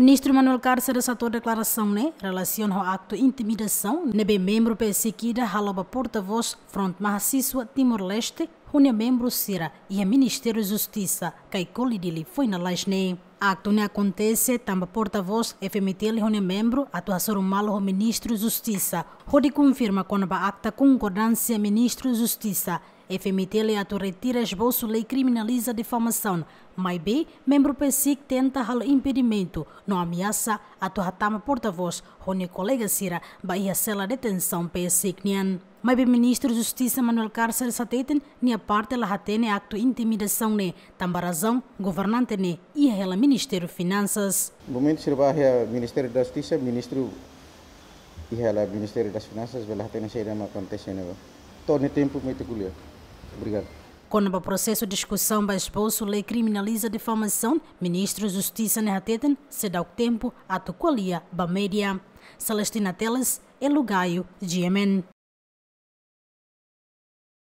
Ministro Manuel Cárcer satou declaração, né? Relaciona o acto de intimidação, bem né, membro perseguida, halaba porta-voz, fronte maciço Timor-Leste, une membro Cira e a Ministério da Justiça, Caicoli dele foi na Lasne. Acto não né, acontece, tamba porta-voz, FMT, une membro, atuação malo ao Ministro da Justiça. Rodi confirma quando a acta concordância Ministro da Justiça, FMT a retira esboço lei criminaliza difamação. Maibe, membro PSIC, tenta halo impedimento. Não ameaça a Tuhatama porta-voz, Rony colega Sira, Bahia Sela detenção PSIC Nian. Maibe ministro de Justiça Manuel Cárcer Sateten, nia parte la hatene acto intimidação ne, tambarazão, governante ne, e o Ministério Finanças. Momento sirbaha Ministério da Justiça, ministro e o Ministério das Finanças, vela hatene seirama acontece ne. Todo tempo muito culiado. Obrigado. Quando o processo de discussão para expulso, lei criminaliza difamação, ministro de Justiça Nerrateten, se dá o tempo, ato qualia, ba média. Celestina Teles, Elugaio, de Yemen.